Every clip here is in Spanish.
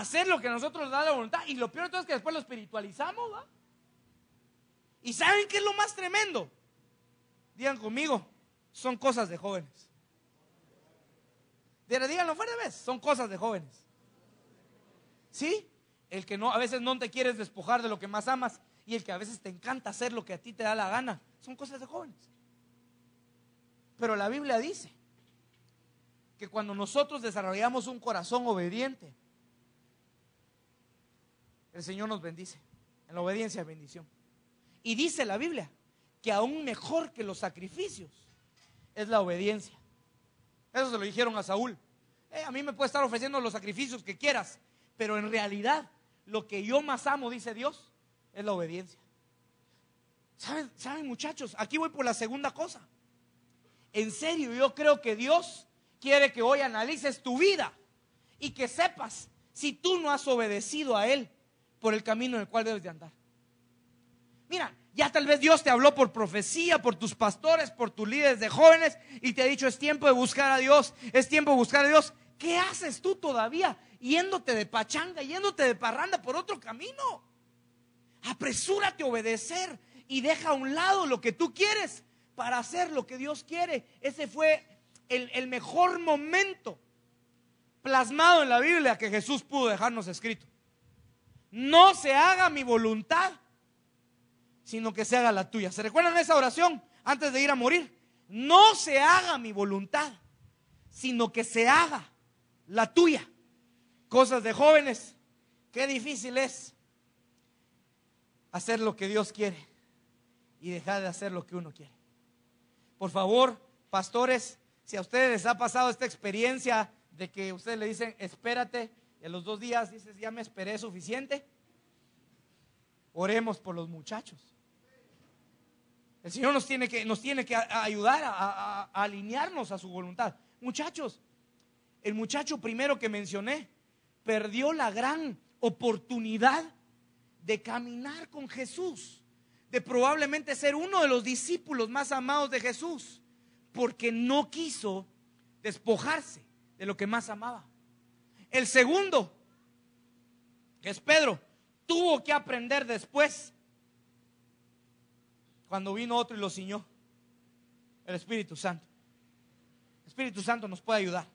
hacer lo que a nosotros nos da la voluntad. Y lo peor de todo es que después lo espiritualizamos, ¿Y saben qué es lo más tremendo? Digan conmigo, son cosas de jóvenes. Díganlo fuera de vez, son cosas de jóvenes. ¿Sí? El que no, a veces no te quieres despojar de lo que más amas y el que a veces te encanta hacer lo que a ti te da la gana, son cosas de jóvenes. Pero la Biblia dice que cuando nosotros desarrollamos un corazón obediente, el Señor nos bendice. En la obediencia, bendición. Y dice la Biblia que aún mejor que los sacrificios es la obediencia. Eso se lo dijeron a Saúl. Eh, a mí me puede estar ofreciendo los sacrificios que quieras, pero en realidad lo que yo más amo, dice Dios, es la obediencia. ¿Saben, ¿Saben muchachos? Aquí voy por la segunda cosa. En serio, yo creo que Dios quiere que hoy analices tu vida y que sepas si tú no has obedecido a Él por el camino en el cual debes de andar. Mira, ya tal vez Dios te habló por profecía, por tus pastores, por tus líderes de jóvenes y te ha dicho es tiempo de buscar a Dios, es tiempo de buscar a Dios. ¿Qué haces tú todavía yéndote de pachanga, yéndote de parranda por otro camino? Apresúrate a obedecer y deja a un lado lo que tú quieres para hacer lo que Dios quiere. Ese fue el, el mejor momento plasmado en la Biblia que Jesús pudo dejarnos escrito no se haga mi voluntad, sino que se haga la tuya. ¿Se recuerdan esa oración antes de ir a morir? No se haga mi voluntad, sino que se haga la tuya. Cosas de jóvenes, qué difícil es hacer lo que Dios quiere y dejar de hacer lo que uno quiere. Por favor, pastores, si a ustedes les ha pasado esta experiencia de que ustedes le dicen, espérate, y a los dos días dices, ya me esperé suficiente. Oremos por los muchachos. El Señor nos tiene que, nos tiene que ayudar a alinearnos a su voluntad. Muchachos, el muchacho primero que mencioné perdió la gran oportunidad de caminar con Jesús, de probablemente ser uno de los discípulos más amados de Jesús, porque no quiso despojarse de lo que más amaba. El segundo, que es Pedro, tuvo que aprender después, cuando vino otro y lo ciñó, el Espíritu Santo. El Espíritu Santo nos puede ayudar.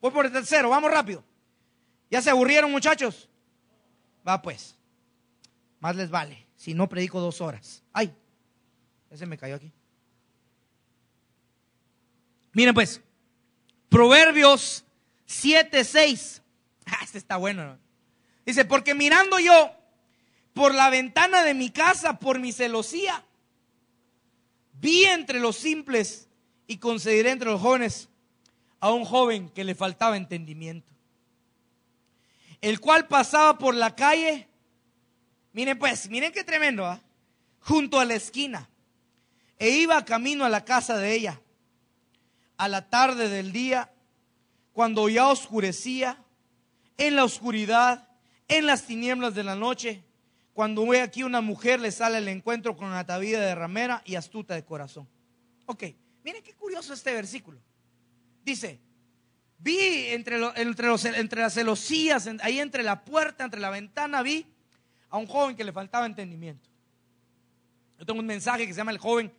Voy por el tercero, vamos rápido. ¿Ya se aburrieron muchachos? Va pues, más les vale, si no predico dos horas. Ay, ese me cayó aquí. Miren pues, Proverbios 7, 6. Ah, este está bueno. Dice, porque mirando yo por la ventana de mi casa, por mi celosía, vi entre los simples y consideré entre los jóvenes a un joven que le faltaba entendimiento, el cual pasaba por la calle, miren pues, miren qué tremendo, ¿ah? junto a la esquina, e iba camino a la casa de ella, a la tarde del día, cuando ya oscurecía, en la oscuridad, en las tinieblas de la noche, cuando ve aquí una mujer, le sale el encuentro con una atavida de ramera y astuta de corazón. Ok, miren qué curioso este versículo. Dice, vi entre, entre, las celosías, ahí entre la puerta, entre la ventana, vi a un joven que le faltaba entendimiento. Yo tengo un mensaje que se llama el joven,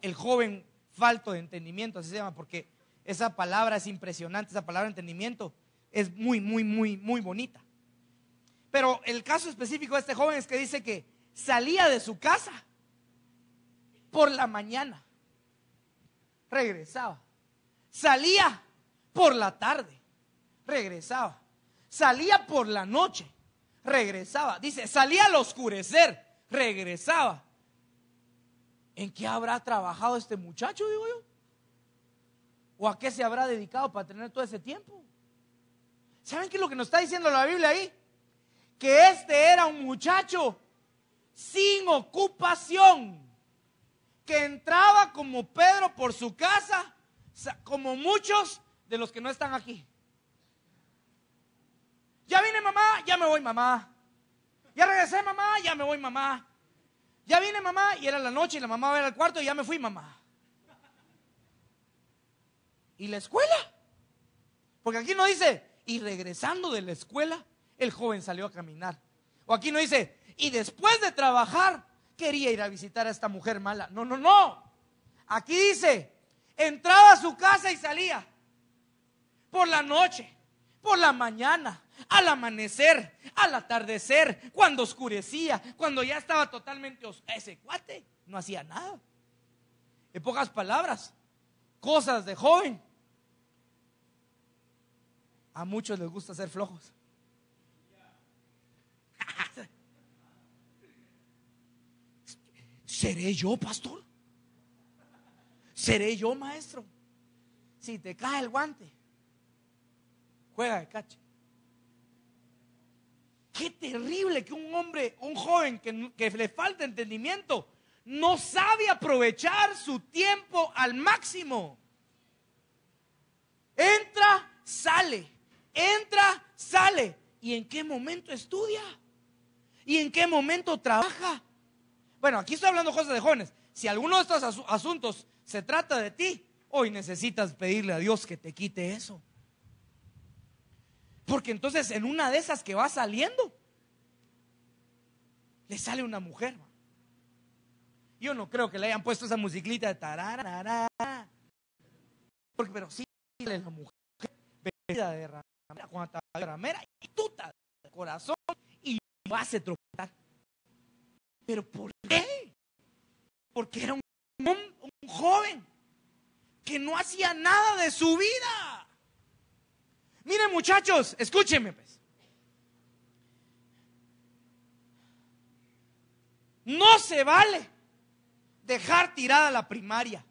el joven falto de entendimiento, así se llama, porque esa palabra es impresionante, esa palabra entendimiento es muy, muy, muy, muy bonita. Pero el caso específico de este joven es que dice que salía de su casa por la mañana, regresaba, salía por la tarde, regresaba, salía por la noche, regresaba. Dice, salía al oscurecer, regresaba. ¿En qué habrá trabajado este muchacho, digo yo? ¿O a qué se habrá dedicado para tener todo ese tiempo? ¿Saben qué es lo que nos está diciendo la Biblia ahí? Que este era un muchacho sin ocupación, que entraba como Pedro por su casa, como muchos de los que no están aquí. Ya vine mamá, ya me voy mamá. Ya regresé mamá, ya me voy mamá. Ya vine mamá y era la noche y la mamá ir al cuarto y ya me fui mamá. ¿Y la escuela? Porque aquí no dice, y regresando de la escuela, el joven salió a caminar. O aquí no dice, y después de trabajar, quería ir a visitar a esta mujer mala. No, no, no. Aquí dice, entraba a su casa y salía. Por la noche, por la mañana, al amanecer, al atardecer, cuando oscurecía, cuando ya estaba totalmente oscuro. Ese cuate no hacía nada. En pocas palabras, cosas de joven a muchos les gusta ser flojos. ¿Seré yo, pastor? ¿Seré yo, maestro? Si te cae el guante, juega de cache. Qué terrible que un hombre, un joven que, le falta entendimiento, no sabe aprovechar su tiempo al máximo. Entra, sale entra, sale. ¿Y en qué momento estudia? ¿Y en qué momento trabaja? Bueno, aquí estoy hablando cosas de jóvenes. Si alguno de estos asuntos se trata de ti, hoy necesitas pedirle a Dios que te quite eso. Porque entonces en una de esas que va saliendo, le sale una mujer. Yo no creo que le hayan puesto esa musiclita de tararara. Porque, pero sí, la mujer de mira, Juan mera y tuta de corazón y vas a tropezar. ¿Pero por qué? Porque era un, joven que no hacía nada de su vida. Miren muchachos, escúchenme pues. No se vale dejar tirada la primaria,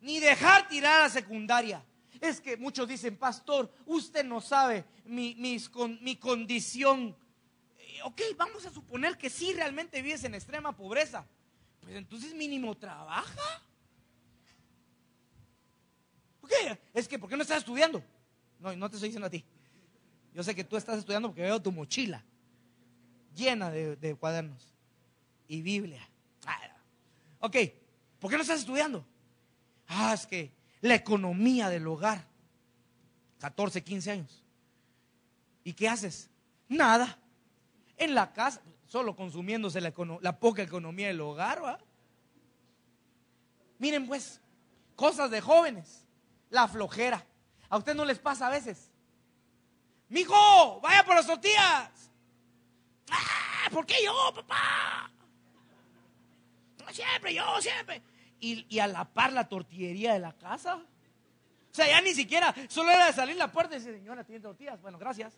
ni dejar tirada la secundaria. Es que muchos dicen, pastor, usted no sabe mi, mi condición. Eh, ok, vamos a suponer que sí realmente vives en extrema pobreza. Pues entonces mínimo trabaja. ¿Por qué? Es que, ¿por qué no estás estudiando? No, no te estoy diciendo a ti. Yo sé que tú estás estudiando porque veo tu mochila llena de, cuadernos y Biblia. Ah, ok, ¿por qué no estás estudiando? Ah, es que la economía del hogar. 14, 15 años. ¿Y qué haces? Nada. En la casa, solo consumiéndose la, poca economía del hogar. ¿va? Miren pues, cosas de jóvenes. La flojera. A usted no les pasa a veces. Mijo, vaya por las tortillas. Ah, ¿Por qué yo, papá? siempre, yo, siempre y, a la par la tortillería de la casa. O sea, ya ni siquiera, solo era de salir la puerta y decir, señora, tiene tortillas. Bueno, gracias.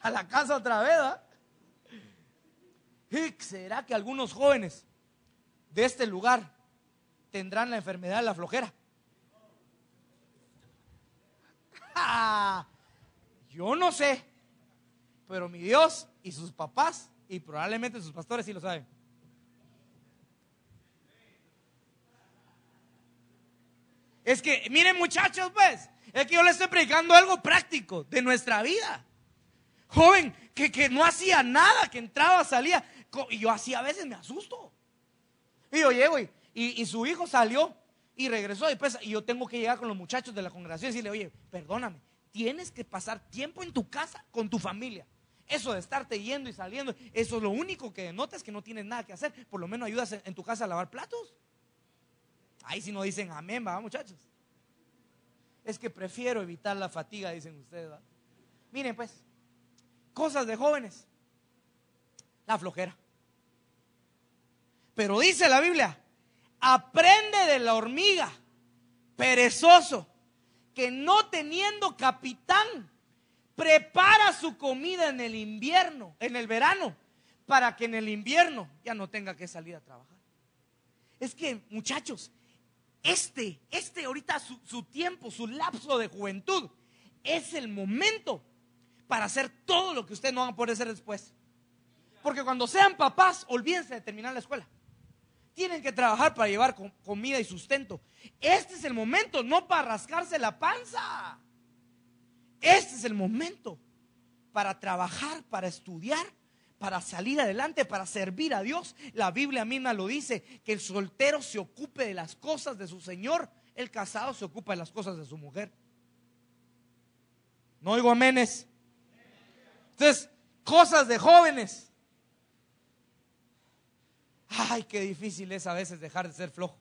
A la casa otra vez, ¿ah? ¿Será que algunos jóvenes de este lugar tendrán la enfermedad de la flojera? Yo no sé, pero mi Dios y sus papás y probablemente sus pastores sí lo saben. Es que, miren muchachos, pues, es que yo le estoy predicando algo práctico de nuestra vida. Joven, que, que no hacía nada, que entraba, salía. Y yo así a veces me asusto. Y yo llego y, y, su hijo salió y regresó. Y, pues, y yo tengo que llegar con los muchachos de la congregación y decirle, oye, perdóname, tienes que pasar tiempo en tu casa con tu familia. Eso de estarte yendo y saliendo, eso es lo único que denotas que no tienes nada que hacer. Por lo menos ayudas en tu casa a lavar platos. Ahí si no dicen amén, va muchachos. Es que prefiero evitar la fatiga, dicen ustedes. Miren pues, cosas de jóvenes. La flojera. Pero dice la Biblia, aprende de la hormiga, perezoso, que no teniendo capitán, prepara su comida en el invierno, en el verano, para que en el invierno ya no tenga que salir a trabajar. Es que, muchachos, este, este ahorita su, tiempo, su lapso de juventud, es el momento para hacer todo lo que ustedes no van a poder hacer después. Porque cuando sean papás, olvídense de terminar la escuela. Tienen que trabajar para llevar comida y sustento. Este es el momento, no para rascarse la panza. Este es el momento para trabajar, para estudiar para salir adelante, para servir a Dios. La Biblia misma lo dice, que el soltero se ocupe de las cosas de su Señor, el casado se ocupa de las cosas de su mujer. No oigo aménes? Entonces, cosas de jóvenes. Ay, qué difícil es a veces dejar de ser flojo.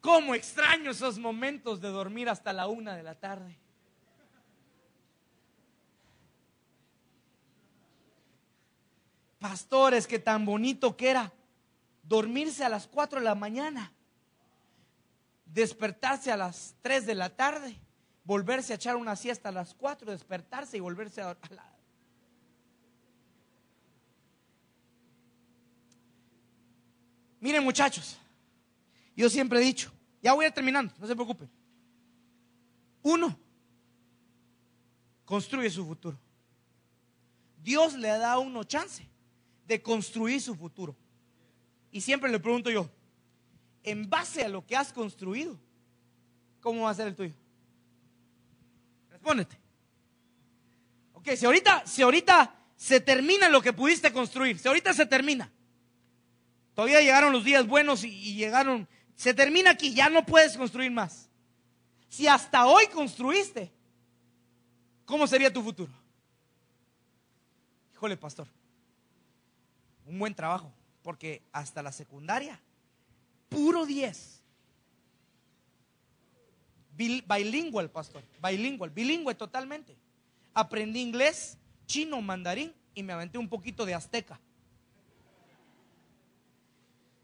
Cómo extraño esos momentos de dormir hasta la una de la tarde. pastores que tan bonito que era dormirse a las 4 de la mañana, despertarse a las 3 de la tarde, volverse a echar una siesta a las 4, despertarse y volverse a, la... Miren muchachos, yo siempre he dicho, ya voy a terminando, no se preocupen. Uno, construye su futuro. Dios le da a uno chance de construir su futuro. Y siempre le pregunto yo, en base a lo que has construido, ¿cómo va a ser el tuyo? Respóndete. Ok, si ahorita, si ahorita se termina lo que pudiste construir, si ahorita se termina, todavía llegaron los días buenos y, llegaron, se termina aquí, ya no puedes construir más. Si hasta hoy construiste, ¿cómo sería tu futuro? Híjole, pastor, un buen trabajo, porque hasta la secundaria, puro 10. Bilingüe, pastor, bilingüe, bilingüe totalmente. Aprendí inglés, chino, mandarín y me aventé un poquito de azteca.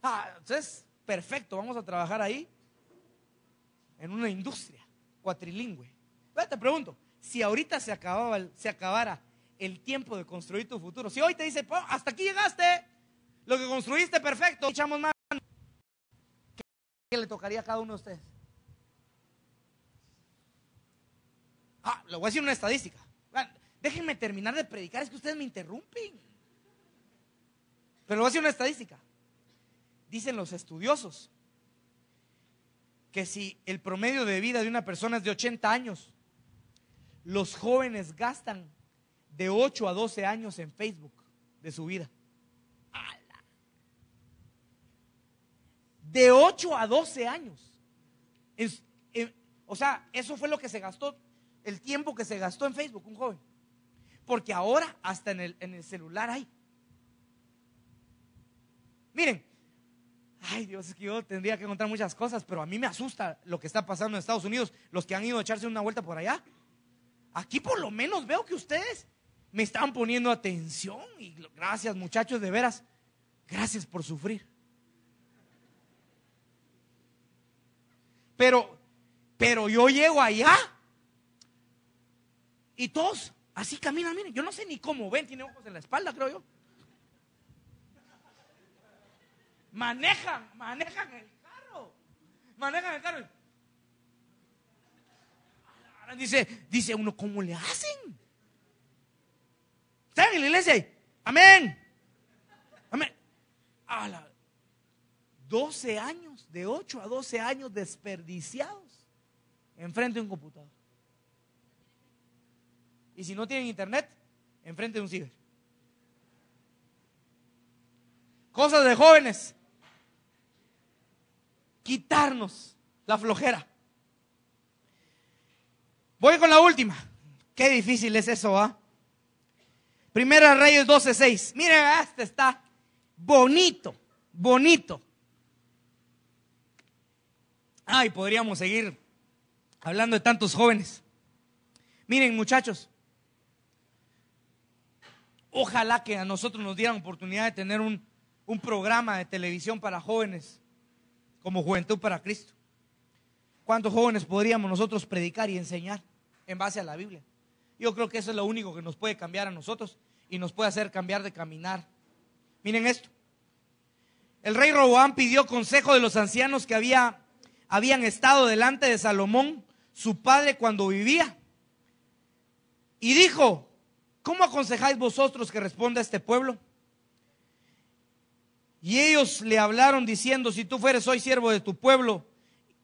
Ah, entonces, perfecto, vamos a trabajar ahí en una industria cuatrilingüe. te pregunto, si ahorita se, acababa, se acabara el tiempo de construir tu futuro. Si hoy te dice, hasta aquí llegaste, lo que construiste perfecto, echamos más. ¿Qué le tocaría a cada uno de ustedes? Ah, le voy a decir una estadística. Ah, déjenme terminar de predicar, es que ustedes me interrumpen. Pero le voy a hacer una estadística. Dicen los estudiosos que si el promedio de vida de una persona es de 80 años, los jóvenes gastan de 8 a 12 años en Facebook de su vida. De 8 a 12 años. Eh, o sea, eso fue lo que se gastó, el tiempo que se gastó en Facebook, un joven. Porque ahora hasta en el, en el celular hay. Miren, ay Dios, es que yo tendría que contar muchas cosas, pero a mí me asusta lo que está pasando en Estados Unidos, los que han ido a echarse una vuelta por allá. Aquí por lo menos veo que ustedes me están poniendo atención y gracias muchachos, de veras, gracias por sufrir. Pero, pero yo llego allá y todos así caminan, miren, yo no sé ni cómo ven, tiene ojos en la espalda, creo yo. Manejan, manejan el carro, manejan el carro. Dice, dice uno, ¿cómo le hace? Están en la iglesia ahí. Amén. Amén. A 12 años, de 8 a 12 años desperdiciados enfrente de un computador. Y si no tienen internet, enfrente de un ciber. Cosas de jóvenes. Quitarnos la flojera. Voy con la última. Qué difícil es eso, ¿ah? Primera Reyes 12:6. Miren, este está bonito, bonito. Ay, podríamos seguir hablando de tantos jóvenes. Miren, muchachos, ojalá que a nosotros nos dieran oportunidad de tener un, un programa de televisión para jóvenes, como Juventud para Cristo. ¿Cuántos jóvenes podríamos nosotros predicar y enseñar en base a la Biblia? Yo creo que eso es lo único que nos puede cambiar a nosotros y nos puede hacer cambiar de caminar. Miren esto. El rey Roboam pidió consejo de los ancianos que habían estado delante de Salomón, su padre, cuando vivía. Y dijo, ¿cómo aconsejáis vosotros que responda este pueblo? Y ellos le hablaron diciendo, si tú fueres hoy siervo de tu pueblo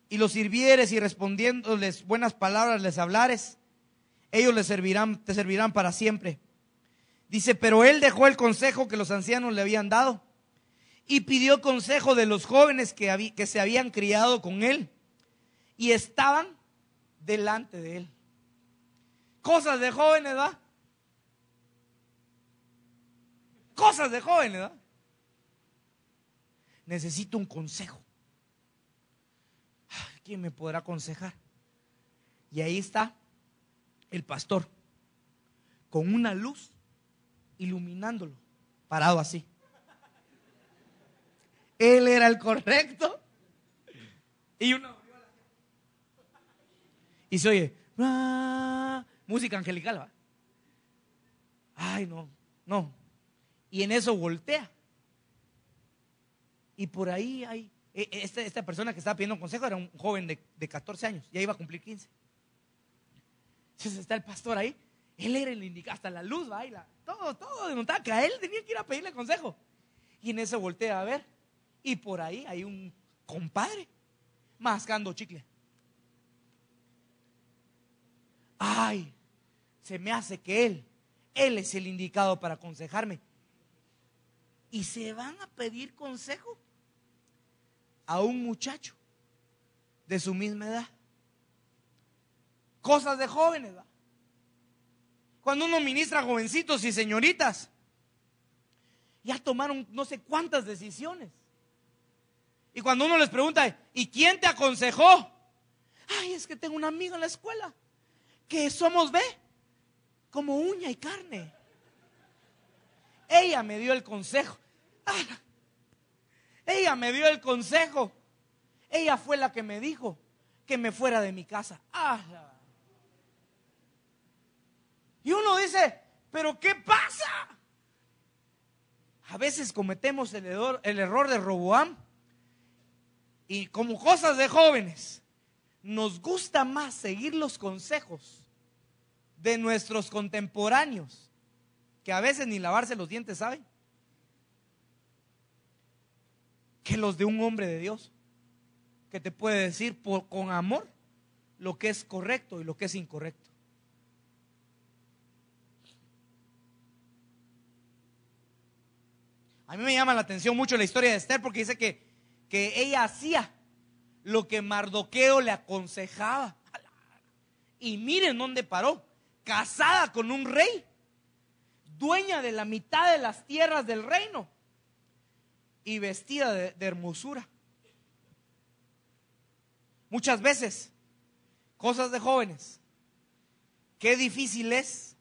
y los sirvieres y respondiéndoles buenas palabras les hablares, ellos le servirán, te servirán para siempre. Dice, pero él dejó el consejo que los ancianos le habían dado y pidió consejo de los jóvenes que, que se habían criado con él y estaban delante de él. Cosas de jóvenes, ¿verdad? Cosas de jóvenes, ¿verdad? Necesito un consejo. Ah, ¿Quién me podrá aconsejar? Y ahí está el pastor, con una luz iluminándolo, parado así. Él era el correcto. Y uno y se oye, ah", música angelical. ¿va? Ay, no, no. Y en eso voltea. Y por ahí hay, e, e, este, esta, persona que estaba pidiendo consejo era un joven de, de 14 años, ya iba a cumplir 15. Entonces está el pastor ahí. Él era el indicado, hasta la luz baila, todo, todo de a Él tenía que ir a pedirle consejo. Y en ese voltea a ver. Y por ahí hay un compadre mascando chicle. Ay, se me hace que él, él es el indicado para aconsejarme. Y se van a pedir consejo a un muchacho de su misma edad cosas de jóvenes. Cuando uno ministra a jovencitos y señoritas, ya tomaron no sé cuántas decisiones. Y cuando uno les pregunta, ¿y quién te aconsejó? Ay, es que tengo una amigo en la escuela que somos ve como uña y carne. Ella me dio el consejo. Ah, ella me dio el consejo. Ella fue la que me dijo que me fuera de mi casa. Ah, y uno dice, pero ¿qué pasa? A veces cometemos el error, de Roboam y como cosas de jóvenes, nos gusta más seguir los consejos de nuestros contemporáneos, que a veces ni lavarse los dientes saben, que los de un hombre de Dios, que te puede decir con amor lo que es correcto y lo que es incorrecto. A mí me llama la atención mucho la historia de Esther porque dice que, que ella hacía lo que Mardoqueo le aconsejaba. Y miren dónde paró. Casada con un rey, dueña de la mitad de las tierras del reino y vestida de hermosura. Muchas veces, cosas de jóvenes, qué difícil es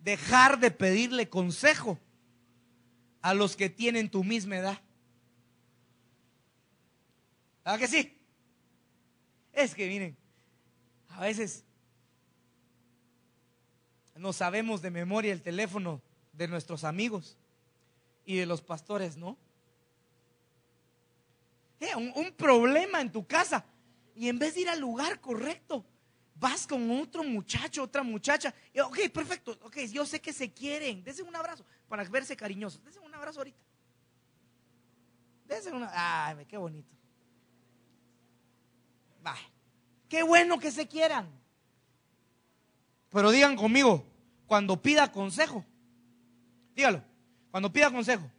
dejar de pedirle consejo a los que tienen tu misma edad. ¿A que sí? Es que miren, a veces no sabemos de memoria el teléfono de nuestros amigos y de los pastores, ¿no? Eh, un, problema en tu casa y en vez de ir al lugar correcto, vas con otro muchacho, otra muchacha. Eh, ok, perfecto, ok, yo sé que se quieren, Dese un abrazo, para verse cariñosos. déjenme un abrazo ahorita. un una. Ay, qué bonito. Va. Qué bueno que se quieran. Pero digan conmigo, cuando pida consejo, dígalo, cuando pida consejo,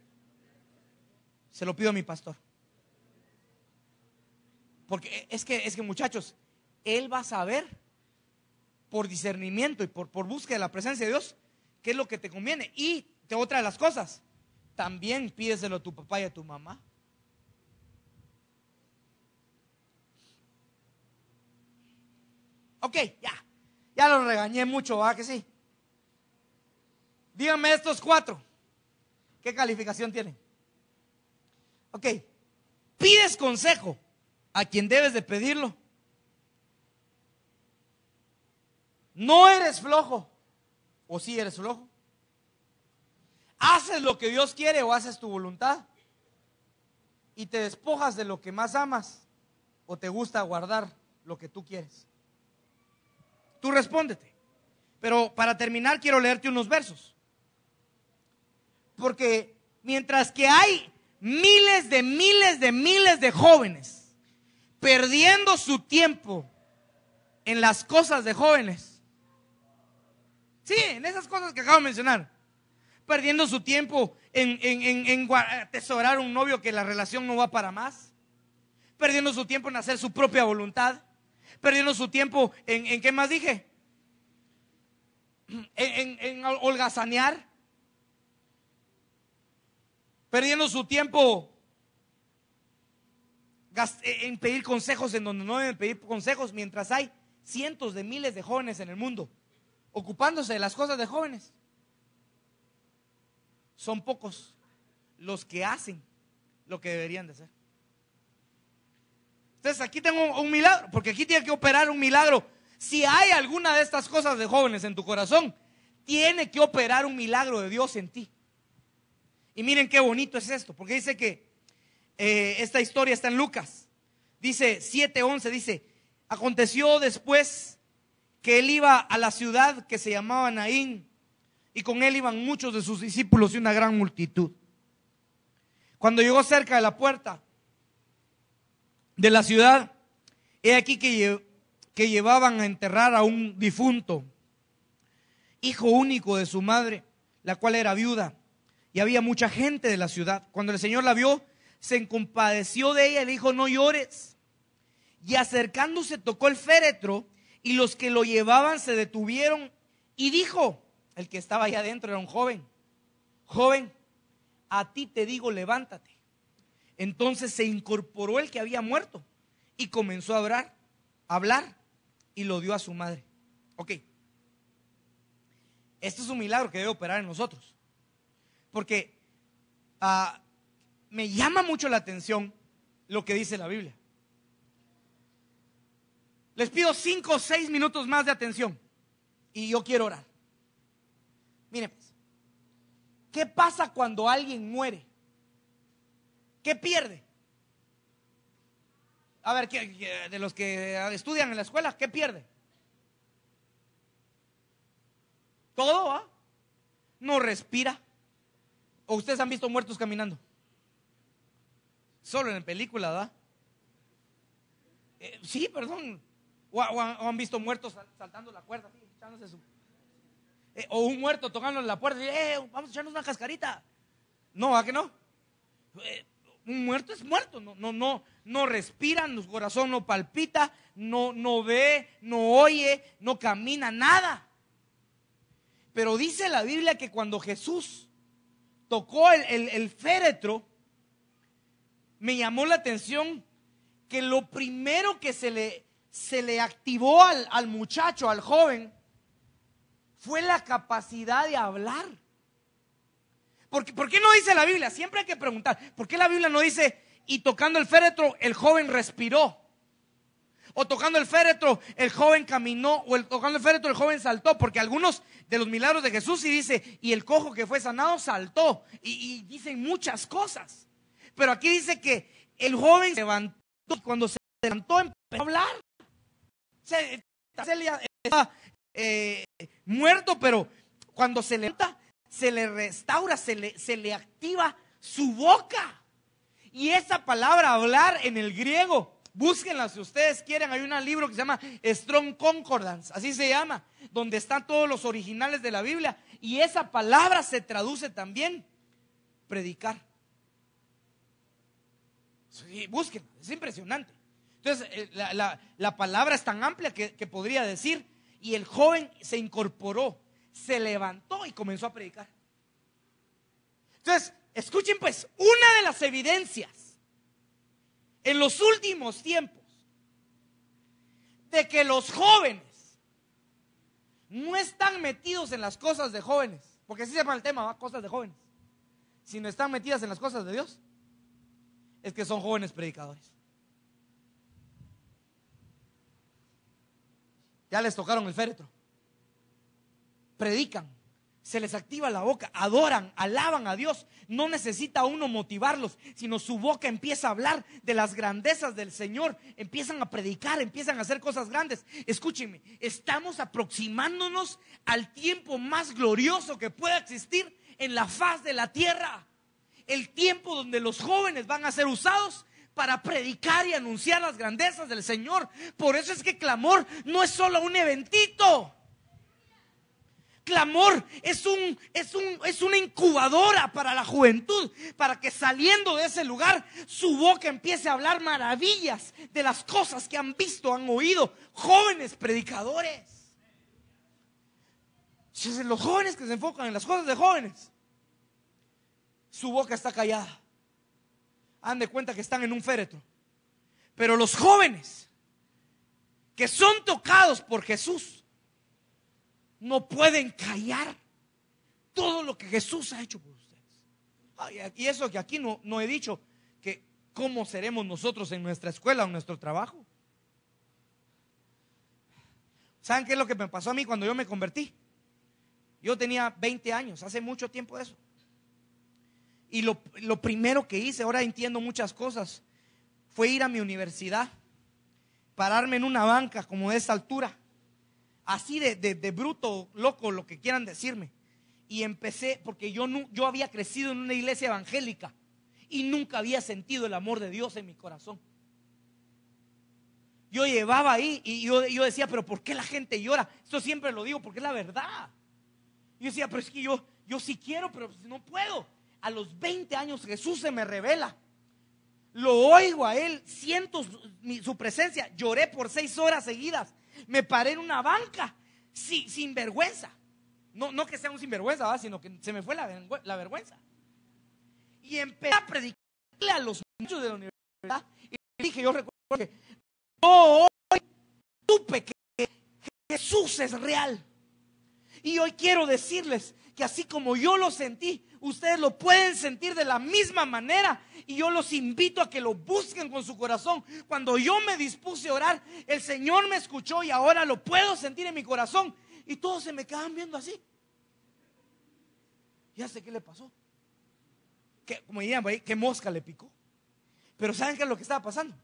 se lo pido a mi pastor. Porque es que, es que muchachos, él va a saber por discernimiento y por, por búsqueda de la presencia de Dios qué es lo que te conviene. Y este, otra de las cosas, también pídeselo a tu papá y a tu mamá. Ok, ya. Ya lo regañé mucho, ¿va que sí? Díganme estos cuatro. ¿Qué calificación tienen? Ok. Pides consejo a quien debes de pedirlo. No eres flojo. ¿O sí eres flojo? ¿Haces lo que Dios quiere o haces tu voluntad? Y te despojas de lo que más amas o te gusta guardar lo que tú quieres. Tú respóndete. Pero para terminar quiero leerte unos versos. Porque mientras que hay miles de miles de miles de jóvenes perdiendo su tiempo en las cosas de jóvenes, sí, en esas cosas que acabo de mencionar, perdiendo su tiempo en, en, a un novio que la relación no va para más, perdiendo su tiempo en hacer su propia voluntad, perdiendo su tiempo en, en ¿qué más dije? En, en holgazanear, perdiendo su tiempo eh, en pedir consejos en donde no deben pedir consejos mientras hay cientos de miles de jóvenes en el mundo ocupándose de las cosas de jóvenes son pocos los que hacen lo que deberían de hacer. Entonces aquí tengo un milagro, porque aquí tiene que operar un milagro. Si hay alguna de estas cosas de jóvenes en tu corazón, tiene que operar un milagro de Dios en ti. Y miren qué bonito es esto, porque dice que eh, esta historia está en Lucas. Dice 7.11, dice, aconteció después que él iba a la ciudad que se llamaba Naín y con él iban muchos de sus discípulos y una gran multitud. Cuando llegó cerca de la puerta de la ciudad, he aquí que, llevaban a enterrar a un difunto, hijo único de su madre, la cual era viuda, y había mucha gente de la ciudad. Cuando el Señor la vio, se compadeció de ella y le dijo, no llores. Y acercándose tocó el féretro, y los que lo llevaban se detuvieron, y dijo, el que estaba allá adentro era un joven. Joven, a ti te digo, levántate. Entonces se incorporó el que había muerto y comenzó a orar, a hablar y lo dio a su madre. Ok. Este es un milagro que debe operar en nosotros. Porque ah, me llama mucho la atención lo que dice la Biblia. Les pido cinco o seis minutos más de atención y yo quiero orar. Miren, ¿qué pasa cuando alguien muere? ¿Qué pierde? A ver, de los que estudian en la escuela, ¿qué pierde? Todo, ¿va? ¿ah? No respira. ¿O ustedes han visto muertos caminando? Solo en película, ¿da? Eh, sí, perdón. O, han, visto muertos saltando la cuerda, así, echándose su eh, o un muerto tocando en la puerta y eh, vamos a echarnos una cascarita. No, ¿a qué no? Eh, un muerto es muerto, no, no, no, no respira, su corazón no palpita, no, no ve, no oye, no camina, nada. Pero dice la Biblia que cuando Jesús tocó el, el, el féretro, me llamó la atención que lo primero que se le, se le activó al, al muchacho, al joven, fue la capacidad de hablar. ¿Por qué, ¿Por qué, no dice la Biblia? Siempre hay que preguntar. ¿Por qué la Biblia no dice, y tocando el féretro, el joven respiró? O tocando el féretro, el joven caminó. O tocando el féretro, el joven saltó. Porque algunos de los milagros de Jesús sí dice, y el cojo que fue sanado saltó. Y, dicen muchas cosas. Pero aquí dice que el joven se levantó. Y cuando se levantó, empezó a hablar. Se, eh, muerto, pero cuando se levanta, se le restaura, se le, activa su boca. Y esa palabra hablar en el griego, búsquenla si ustedes quieren. Hay un libro que se llama Strong Concordance, así se llama, donde están todos los originales de la Biblia. Y esa palabra se traduce también predicar. Sí, búsquenla, es impresionante. Entonces, eh, la, palabra es tan amplia que podría decir y el joven se incorporó, se levantó y comenzó a predicar. Entonces, escuchen pues, una de las evidencias en los últimos tiempos de que los jóvenes no están metidos en las cosas de jóvenes, porque si se llama el tema, cosas de jóvenes, sino están metidas en las cosas de Dios, es que son jóvenes predicadores. Ya les tocaron el féretro. Predican, se les activa la boca, adoran, alaban a Dios. No necesita uno motivarlos, sino su boca empieza a hablar de las grandezas del Señor. Empiezan a predicar, empiezan a hacer cosas grandes. Escúchenme, estamos aproximándonos al tiempo más glorioso que pueda existir en la faz de la tierra. El tiempo donde los jóvenes van a ser usados para predicar y anunciar las grandezas del Señor. Por eso es que clamor no es solo un eventito. Clamor es, un, es, una incubadora para la juventud, para que saliendo de ese lugar su boca empiece a hablar maravillas de las cosas que han visto, han oído, jóvenes predicadores. Si Los jóvenes que se enfocan en las cosas de jóvenes, su boca está callada. Han de cuenta que están en un féretro. Pero los jóvenes que son tocados por Jesús no pueden callar todo lo que Jesús ha hecho por ustedes. y eso que aquí no, no he dicho, que cómo seremos nosotros en nuestra escuela o en nuestro trabajo. ¿Saben qué es lo que me pasó a mí cuando yo me convertí? Yo tenía 20 años, hace mucho tiempo eso. Y lo, primero que hice, ahora entiendo muchas cosas, fue ir a mi universidad, pararme en una banca como de esa altura, así de, bruto, loco, lo que quieran decirme. Y empecé, porque yo, no, yo había crecido en una iglesia evangélica y nunca había sentido el amor de Dios en mi corazón. Yo llevaba ahí y yo, decía, pero ¿por qué la gente llora? Esto siempre lo digo porque es la verdad. Yo decía, pero es que yo, yo sí quiero, pero pues no puedo. A los 20 años Jesús se me revela. Lo oigo a él, siento su, presencia. Lloré por seis horas seguidas. Me paré en una banca sin vergüenza. No, no que sea un sinvergüenza, sino que se me fue la, vergüenza. Y empecé a predicarle a los muchos de la universidad. Y dije, yo recuerdo que yo hoy supe que Jesús es real. Y hoy quiero decirles que así como yo lo sentí, ustedes lo pueden sentir de la misma manera. Y yo los invito a que lo busquen con su corazón. Cuando yo me dispuse a orar, el Señor me escuchó y ahora lo puedo sentir en mi corazón. Y todos se me quedan viendo así. Ya sé qué le pasó. Que como dirían, qué mosca le picó. Pero ¿saben qué es lo que estaba pasando?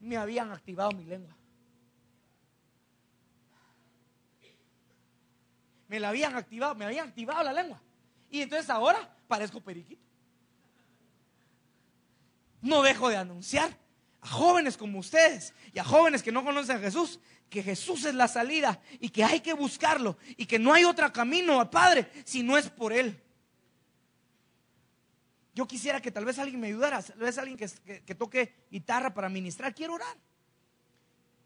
Me habían activado mi lengua. me la habían activado, me habían activado la lengua. Y entonces ahora parezco periquito. No dejo de anunciar a jóvenes como ustedes y a jóvenes que no conocen a Jesús que Jesús es la salida y que hay que buscarlo y que no hay otro camino al Padre si no es por Él. Yo quisiera que tal vez alguien me ayudara, tal vez alguien que, que toque guitarra para ministrar. Quiero orar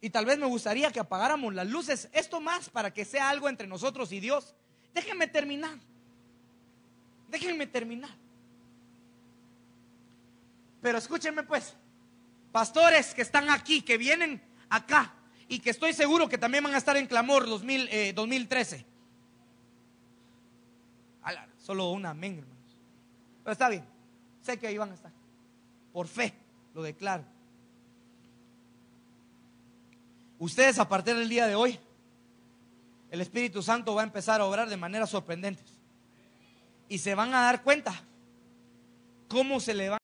y tal vez me gustaría que apagáramos las luces, esto más para que sea algo entre nosotros y Dios. Déjenme terminar. Déjenme terminar. Pero escúchenme pues, pastores que están aquí, que vienen acá y que estoy seguro que también van a estar en clamor 2013. Eh, solo un amén, hermanos. Pero está bien, sé que ahí van a estar. Por fe, lo declaro. Ustedes a partir del día de hoy, el Espíritu Santo va a empezar a obrar de maneras sorprendentes. Y se van a dar cuenta cómo se le van.